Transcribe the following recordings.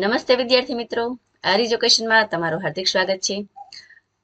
નમસ્તે વિદ્યાર્થી મિત્રો આરીજ ઓકેશનમાં તમારું હાર્દિક સ્વાગત છે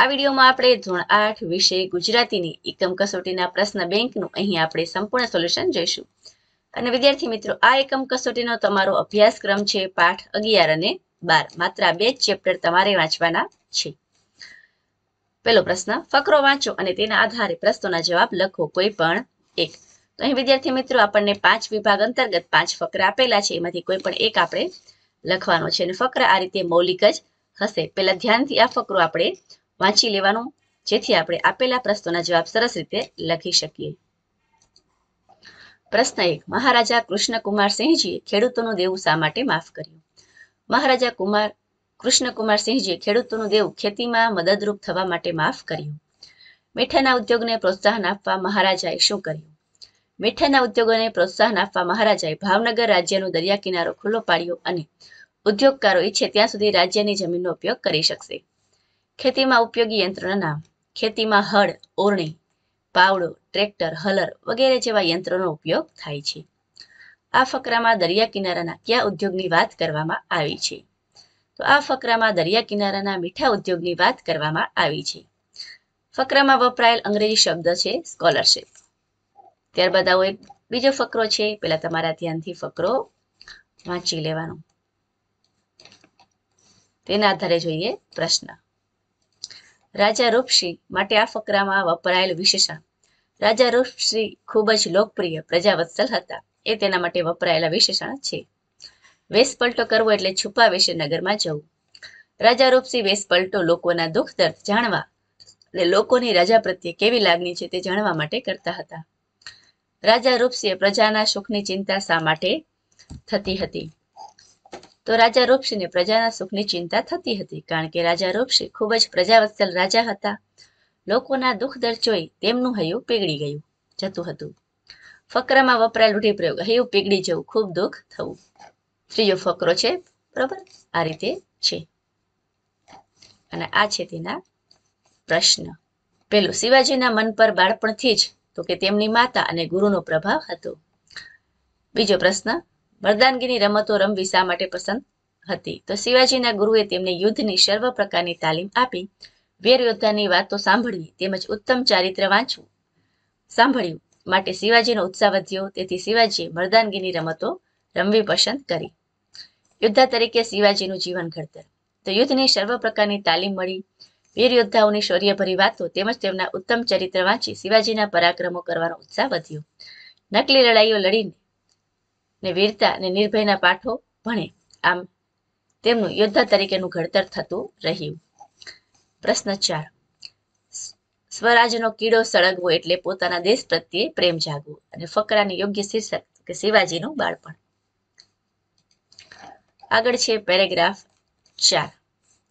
આ વિડીયોમાં આપણે ધોરણ આઠ વિશે ગુજરાતીની એકમ કસોટીના પ્રશ્ન બેંકનું અહીં આપણે સંપૂર્ણ સોલ્યુશન જોઈશું અને વિદ્યાર્થી મિત્રો આ એકમ કસોટીનો તમારો અભ્યાસક્રમ છે પાઠ અગિયાર અને બાર માત્ર બે જ ચેપ્ટર તમારે વાંચવાના છે પેલો પ્રશ્ન ફકરો વાંચો અને તેના આધારે પ્રશ્નોના જવાબ લખો કોઈ પણ એક તો અહીં વિદ્યાર્થી મિત્રો આપણને પાંચ વિભાગ અંતર્ગત પાંચ ફકરા આપેલા છે એમાંથી કોઈ પણ એક આપણે લખવાનો છે અને ફકરા આ રીતે મૌલિક જ હશે પહેલાં ધ્યાનથી આ ફકરો આપણે વાંચી લેવાનું જેથી આપણે આપેલા પ્રશ્નોના જવાબ સરસ રીતે લખી શકીએ પ્રશ્ન એક મહારાજા કૃષ્ણકુમાર સિંહજીએ ખેડૂતોનું દેવું શા માટે માફ કર્યું મહારાજા કુમાર કૃષ્ણકુમાર સિંહજીએ ખેડૂતોનું દેવું ખેતીમાં મદદરૂપ થવા માટે માફ કર્યું મીઠાના ઉદ્યોગને પ્રોત્સાહન આપવા મહારાજાએ શું કર્યું મીઠાના ઉદ્યોગોને પ્રોત્સાહન આપવા મહારાજાએ ભાવનગર રાજ્યનો દરિયા કિનારો ખુલ્લો પાડ્યો અને ઉદ્યોગકારો ઈચ્છે ત્યાં સુધી રાજ્યની જમીનનો ઉપયોગ કરી શકશે ખેતીમાં ઉપયોગી યંત્રોના નામ ખેતીમાં હળ ઓરણી પાવડો ટ્રેક્ટર હલર વગેરે જેવા યંત્રોનો ઉપયોગ થાય છે આ ફકરામાં દરિયા કિનારાના કયા ઉદ્યોગની વાત કરવામાં આવી છે તો આ ફકરામાં દરિયા કિનારાના મીઠા ઉદ્યોગની વાત કરવામાં આવી છે ફકરામાં વપરાયેલ અંગ્રેજી શબ્દ છે સ્કોલરશિપ ત્યારબાદ આવો એક બીજો ફકરો છે પહેલા તમારા ધ્યાનથી ફકરો વાંચી લેવાનો તેના આધારે જોઈએ પ્રશ્ન રાજા રૂપસિંહ માટે આ ફકરામાં વપરાયેલ વિશેષણ રાજા રૂપસિંહ ખૂબ જ લોકપ્રિય પ્રજાવત્સલ હતા એ તેના માટે વપરાયેલા વિશેષણ છે વેશપલટો કરવો એટલે છુપા વેશે નગરમાં જવું રાજા રૂપસિંહ વેશપલટો લોકોના દુઃખ દર્દ જાણવા અને લોકોની રાજા પ્રત્યે કેવી લાગણી છે તે જાણવા માટે કરતા હતા રાજા રૂપસિંહે પ્રજાના સુખની ચિંતા શા માટે થતી હતી તો રાજા રોપસીને પ્રજાના સુખની ચિંતા થતી હતી કારણ કે રાજા રોપસી ખૂબ જ પ્રજાવત્સલ રાજા હતા લોકોના દુઃખ દર જોઈ તેમનું હૈયું પીગળી ગયું જતું હતું ફકરામાં વપરાયેલ રૂઢિપ્રયોગ હૈયું પીગળી જવું ખૂબ દુઃખ થવું ત્રીજો ફકરો છે બરોબર આ રીતે છે અને આ છે તેના પ્રશ્ન પેલું શિવાજીના મન પર બાળપણથી જ તો કે તેમની માતા અને ગુરુનો પ્રભાવ હતો બીજો પ્રશ્ન મર્દાનગીની રમતો રમવી શા માટે પસંદ હતી તો શિવાજીના ગુરુએ તેમને યુદ્ધની સર્વ પ્રકારની તાલીમ આપી વીર યોદ્ધાની વાતો સાંભળવી તેમજ ઉત્તમ ચારિત્ર વાંચવું સાંભળ્યું માટે શિવાજીનો ઉત્સાહ વધ્યો તેથી શિવાજીએ મર્દાનગીની રમતો રમવી પસંદ કરી યોદ્ધા તરીકે શિવાજીનું જીવન ઘડતર તો યુદ્ધની સર્વ પ્રકારની તાલીમ મળી વીર યોદ્ધાઓની શૌર્યભરી વાતો તેમજ તેમના ઉત્તમ ચરિત્ર વાંચી શિવાજીના પરાક્રમો કરવાનો ઉત્સાહ વધ્યો નકલી લડાઈઓ લડીને ને વીરતા અને નિર્ભયના પાઠો ભણે આમ તેમનું યોદ્ધા તરીકેનું ઘડતર થતું રહ્યું પ્રશ્ન ચાર સ્વરાજનો કીડો સળગવો એટલે પોતાના દેશ પ્રત્યે પ્રેમ જાગવો અને ફકરાની યોગ્ય શીર્ષક કે શિવાજીનું બાળપણ આગળ છે પેરેગ્રાફ ચાર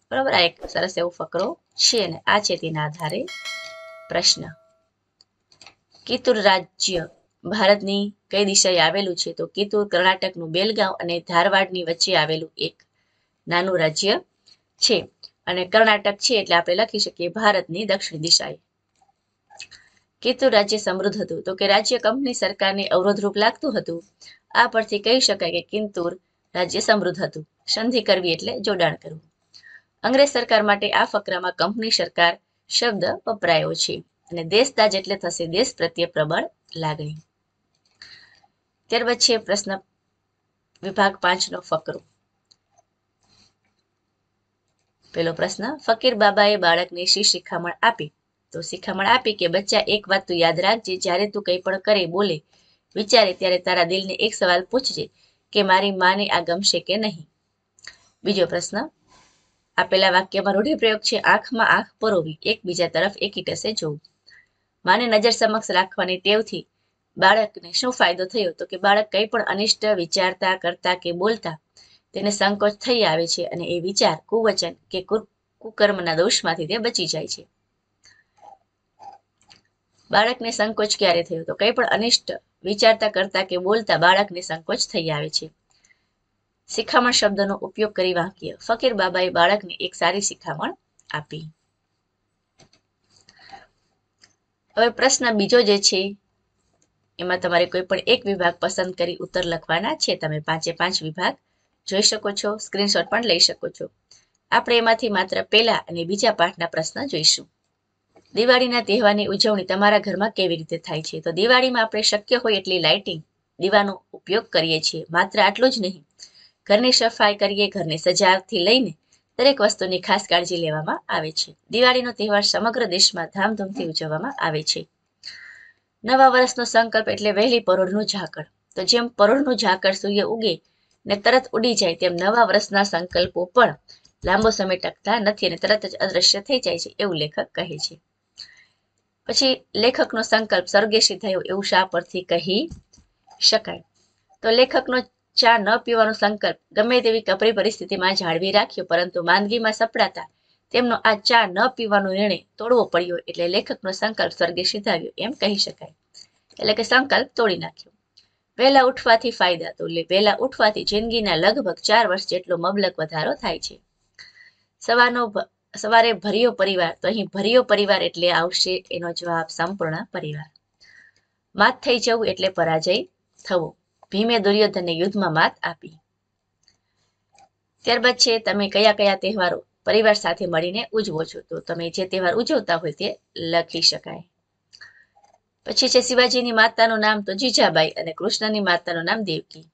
બરોબર આ એક સરસ એવો ફકરો છે અને આ છે તેના આધારે પ્રશ્ન કિતુર રાજ્ય ભારતની કઈ દિશાએ આવેલું છે તો કિત્તુર કર્ણાટકનું બેલગાંવ અને ધારવાડની વચ્ચે આવેલું એક નાનું રાજ્ય છે અને કર્ણાટક છે એટલે આપણે લખી શકીએ ભારતની દક્ષિણ દિશાએ કિતુર રાજ્ય સમૃદ્ધ હતું તો કે રાજ્ય કંપની સરકારને અવરોધરૂપ લાગતું હતું આ પરથી કહી શકાય કે કિંતુર રાજ્ય સમૃદ્ધ હતું સંધિ કરવી એટલે જોડાણ કરવું અંગ્રેજ સરકાર માટે આ ફકરામાં કંપની સરકાર શબ્દ વપરાયો છે અને દેશદાજ એટલે થશે દેશ પ્રત્યે પ્રબળ લાગણી ત્યારબાદ છે પ્રશ્ન વિભાગ પાંચનો ફકરો પેલો પ્રશ્ન ફકીર બાબાએ બાળકને શી શિખામણ આપી તો શિખામણ આપી કે બચ્ચા એક વાત તું યાદ રાખજે જ્યારે તું કંઈ પણ કરે બોલે વિચારે ત્યારે તારા દિલને એક સવાલ પૂછજે કે મારી માને આ ગમશે કે નહીં બીજો પ્રશ્ન આપેલા વાક્યમાં રૂઢિપ્રયોગ છે આંખમાં આંખ પરોવી એકબીજા તરફ એકીટસે જોવું માને નજર સમક્ષ રાખવાની ટેવથી બાળકને શું ફાયદો થયો તો કે બાળક કંઈ પણ અનિષ્ટ વિચારતા કરતા કે બોલતા તેને સંકોચ થઈ આવે છે અને એ વિચાર કુવચન કે કુકર્મના દોષમાંથી તે બચી જાય છે બાળકને સંકોચ ક્યારે થયો તો કંઈ પણ અનિષ્ટ વિચારતા કરતા કે બોલતા બાળકને સંકોચ થઈ આવે છે શિખામણ શબ્દનો ઉપયોગ કરી વાંક્ય ફકીર બાબાએ બાળકને એક સારી શિખામણ આપી હવે પ્રશ્ન બીજો જે છે એમાં તમારે કોઈ પણ એક વિભાગ પસંદ કરી ઉત્તર લખવાના છે તમે પાંચે પાંચ વિભાગ જોઈ શકો છો સ્ક્રીનશોટ પણ લઈ શકો છો આપણે એમાંથી માત્ર પહેલા અને બીજા પાઠના પ્રશ્ન જોઈશું દિવાળીના તહેવારની ઉજવણી તમારા ઘરમાં કેવી રીતે થાય છે તો દિવાળીમાં આપણે શક્ય હોય એટલી લાઇટિંગ દીવાનો ઉપયોગ કરીએ છીએ માત્ર આટલું જ નહીં ઘરની સફાઈ કરીએ ઘરની સજાવથી લઈને દરેક વસ્તુની ખાસ કાળજી લેવામાં આવે છે દિવાળીનો તહેવાર સમગ્ર દેશમાં ધામધૂમથી ઉજવવામાં આવે છે નવા વર્ષનો સંકલ્પ એટલે વહેલી પરોળનું ઝાકળ તો જેમ પરોળનું ઝાકળ સૂર્ય ઉગે ને તરત ઉડી જાય તેમ નવા વર્ષના સંકલ્પો પણ લાંબો સમય ટકતા નથી અને તરત જ અદૃશ્ય થઈ જાય છે એવું લેખક કહે છે પછી લેખકનો સંકલ્પ સર્ગેશી થયો એવું શા પરથી કહી શકાય તો લેખકનો ચા ન પીવાનો સંકલ્પ ગમે તેવી કપરી પરિસ્થિતિમાં જાળવી રાખ્યો પરંતુ માંદગીમાં સપડાતા તેમનો આ ચા ન પીવાનો નિર્ણય તોડવો પડ્યો એટલે લેખકનો સંકલ્પ સ્વર્ગે સિધાવ્યો એમ કહી શકાય એટલે કે સંકલ્પ તોડી નાખ્યો વહેલા ઉઠવાથી ફાયદા તો વહેલા ઉઠવાથી જિંદગીના લગભગ ચાર વર્ષ જેટલો મબલક વધારો થાય છે સવારનો સવારે ભર્યો પરિવાર તો અહીં ભર્યો પરિવાર એટલે આવશે એનો જવાબ સંપૂર્ણ પરિવાર માત થઈ જવું એટલે પરાજય થવો ભીમે દુર્યોધનને યુદ્ધમાં માત આપી ત્યારબાદ છે તમે કયા કયા તહેવારો પરિવાર સાથે મળીને ઉજવો છો તો તમે જે તહેવાર ઉજવતા હોય તે લખી શકાય પછી છે શિવાજીની માતાનું નામ તો જીજાબાઈ અને કૃષ્ણની માતાનું નામ દેવકી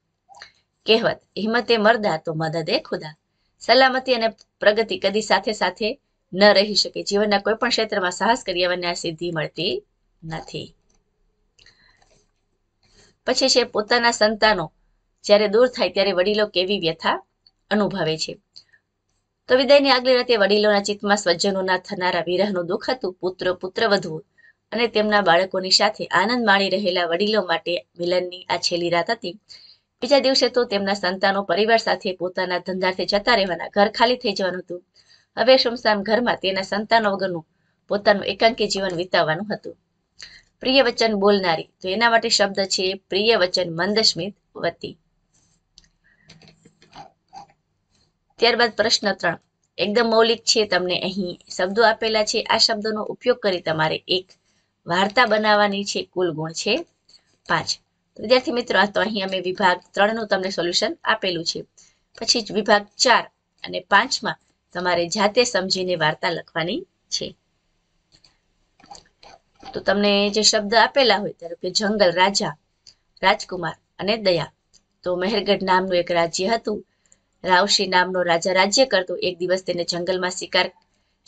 કહેવત હિંમતે મરદા તો મદદે ખુદા સલામતી અને પ્રગતિ કદી સાથે સાથે ન રહી શકે જીવનના કોઈ પણ ક્ષેત્રમાં સાહસ કર્યા વગર સિદ્ધિ મળતી નથી પછી છે પોતાના સંતાનો જ્યારે દૂર થાય ત્યારે વડીલો કેવી વ્યથા અનુભવે છે તો વિદાયની આગલી રાતે વડીલોના ચિત્તમાં સ્વજનોના થનારા વિરહનું દુઃખ હતું પુત્ર પુત્ર વધુ અને તેમના બાળકોની સાથે આનંદ માણી રહેલા વડીલો માટે મિલનની આ છેલ્લી રાત હતી બીજા દિવસે તો તેમના સંતાનો પરિવાર સાથે પોતાના ધંધાર્થે જતા રહેવાના ઘર ખાલી થઈ જવાનું હતું હવે શમશાન ઘરમાં તેના સંતાનો વગરનું પોતાનું એકાંકી જીવન વિતાવવાનું હતું પ્રિય વચન બોલનારી તો એના માટે શબ્દ છે પ્રિય વચન મંદસ્મિત વતી ત્યારબાદ પ્રશ્ન ત્રણ એકદમ મૌલિક છે તમને અહીં શબ્દો આપેલા છે આ શબ્દોનો ઉપયોગ કરી તમારે એક વાર્તા બનાવવાની છે કુલ ગુણ છે પાંચ વિદ્યાર્થી મિત્રો આ તો અહીં અમે વિભાગ ત્રણનું તમને સોલ્યુશન આપેલું છે પછી વિભાગ ચાર અને પાંચમાં તમારે જાતે સમજીને વાર્તા લખવાની છે તો તમને જે શબ્દ આપેલા હોય ધારો કે જંગલ રાજા રાજકુમાર અને દયા તો મહેરગઢ નામનું એક રાજ્ય હતું રાવશી નામનો રાજા રાજ્ય કરતો એક દિવસ તેને જંગલમાં શિકાર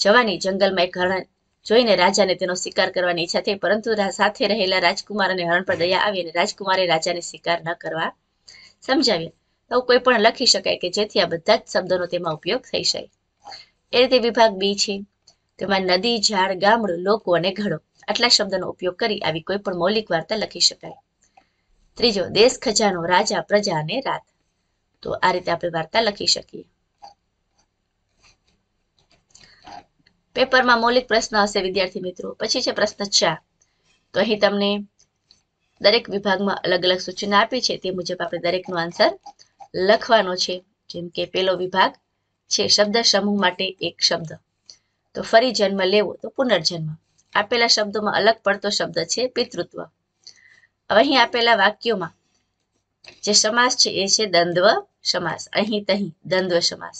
જવાની જંગલમાં એક હરણ જોઈને રાજાને તેનો શિકાર કરવાની ઈચ્છા થઈ પરંતુ સાથે રહેલા રાજકુમાર અને હરણ પર દયા આવી અને રાજકુમારે રાજાને શિકાર ન કરવા સમજાવ્યા તો કોઈ પણ લખી શકાય કે જેથી આ બધા જ શબ્દોનો તેમાં ઉપયોગ થઈ જાય એ રીતે વિભાગ બી છે તેમાં નદી ઝાડ ગામડું લોકો અને ઘડો આટલા શબ્દનો ઉપયોગ કરી આવી કોઈ પણ મૌલિક વાર્તા લખી શકાય ત્રીજો દેશ ખજાનો રાજા પ્રજા અને રાત તો આ રીતે આપણે વાર્તા લખી શકીએ પેપરમાં મૌલિક પ્રશ્ન હશે વિદ્યાર્થી મિત્રો પછી છે પ્રશ્ન ચાર તો અહીં તમને દરેક વિભાગમાં અલગ અલગ સૂચના આપી છે તે મુજબ આપણે દરેકનો આન્સર લખવાનો છે જેમ કે પેલો વિભાગ છે શબ્દ સમૂહ માટે એક શબ્દ તો ફરી જન્મ લેવો તો પુનર્જન્મ આપેલા શબ્દોમાં અલગ પડતો શબ્દ છે પિતૃત્વ હવે અહીં આપેલા વાક્યોમાં જે સમાસ છે એ છે દ્વંદ્વ સમાસ અહીં તહી દ્વંદ્વ સમાસ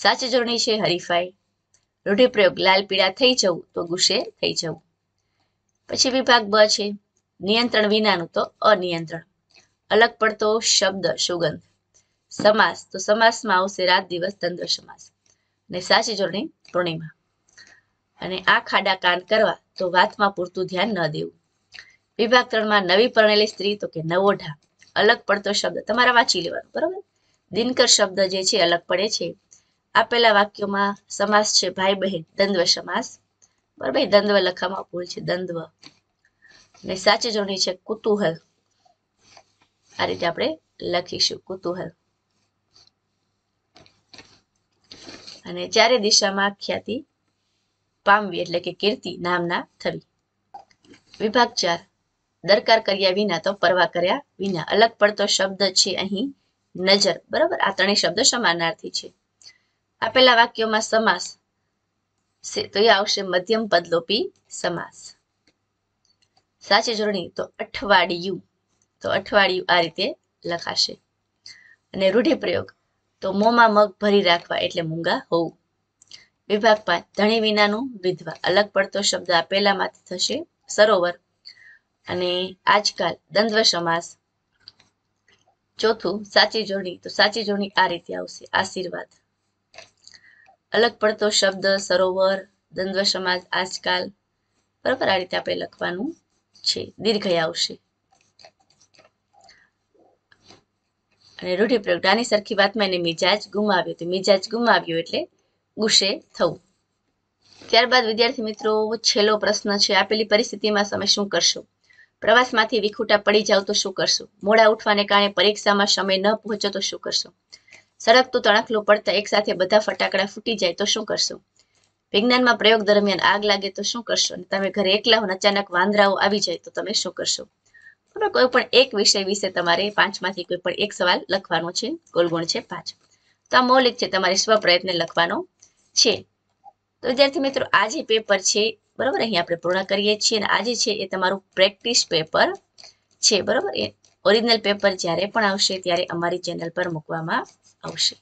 સાચી જોડણી છે હરીફાઈ રૂઢિપ્રયોગ લાલ પીળા થઈ જવું તો ગુસ્સે થઈ જવું પછી વિભાગ બ છે નિયંત્રણ વિનાનું તો અનિયંત્રણ અલગ પડતો શબ્દ સુગંધ સમાસ તો સમાસમાં આવશે રાત દિવસ દ્વંદ્વ સમાસ અને સાચી જોડણી પૂર્ણિમા અને આ ખાડા કાન કરવા તો વાતમાં પૂરતું ધ્યાન ન દેવું વિભાગ ત્રણમાં નવી પરણેલી સ્ત્રી તો કે નવો ઢાપ અલગ પડતો શબ્દ તમારે વાંચી લેવાનો બરોબર દિનકર શબ્દ જે છે અલગ પડે છે આપેલા વાક્યોમાં સમાસ છે ભાઈ બહેન દ્વંદ્વ સમાસ બરાબર દ્વંદ્વ લખવામાં ભૂલ છે દ્વંદ્વ અને સાચી જોડણી છે કુતુહલ આ રીતે આપણે લખીશું કુતુહલ અને ચારે દિશામાં ખ્યાતિ પામવી એટલે કે કીર્તિ નામના થવી વિભાગ ચાર દરકાર કર્યા વિના તો પરવા કર્યા વિના અલગ પડતો શબ્દ છે અહીં નજર બરાબર આ ત્રણેય શબ્દ સમાનાર્થી છે આપેલા વાક્યોમાં સમાસ તો એ આવશે મધ્યમ પદલોપી સમાસ સાચી જોડણી તો અઠવાડિયું તો અઠવાડિયું આ રીતે લખાશે અને રૂઢિપ્રયોગ તો મોંમાં મગ ભરી રાખવા એટલે મૂંગા હોવું વિભાગ પાંચ ધણી વિનાનું વિધવા અલગ પડતો શબ્દ આપેલામાંથી થશે સરોવર અને આજકાલ દ્વંદ્વ સમાસ ચોથું સાચી જોડણી તો સાચી જોડણી આ રીતે આવશે આશીર્વાદ અલગ પડતો શબ્દ સરોવર દ્વંદ્વ સમાજ આજકાલ બરાબર આ રીતે આપણે લખવાનું છે દીર્ઘ આવશે અને રૂઢિપ્રયોગ નાની સરખી વાતમાં એને મિજાજ ગુમાવ્યો તો મિજાજ ગુમાવ્યો એટલે ગુસ્સે થવું ત્યારબાદ વિદ્યાર્થી મિત્રો છેલ્લો પ્રશ્ન છે આપેલી પરિસ્થિતિમાં તમે શું કરશો પ્રવાસમાંથી વિખૂટા પડી જાવ તો શું કરશું મોડા ઉઠવાને કારણે પરીક્ષામાં સમય ન પહોંચો તો શું કરશું સરકતું તણખલું પડતા એકસાથે બધા ફટાકડા ફૂટી જાય તો શું કરશું વિજ્ઞાનમાં પ્રયોગ દરમિયાન આગ લાગે તો શું કરશો તમે ઘરે એકલા હો અચાનક વાંદરાઓ આવી જાય તો તમે શું કરશો તમે કોઈ પણ એક વિષય વિશે તમારે પાંચમાંથી કોઈ પણ એક સવાલ લખવાનો છે કુલ છે પાંચ તો આ મૌલિક છે તમારે સ્વ પ્રયત્ને લખવાનો છે તો વિદ્યાર્થી મિત્રો આ જે પેપર છે બરાબર અહીં આપણે પૂર્ણ કરીએ છીએ અને આજે છે એ તમારું પ્રેક્ટિસ પેપર છે બરાબર એ ઓરિજિનલ પેપર જ્યારે પણ આવશે ત્યારે અમારી ચેનલ પર મૂકવામાં આવશે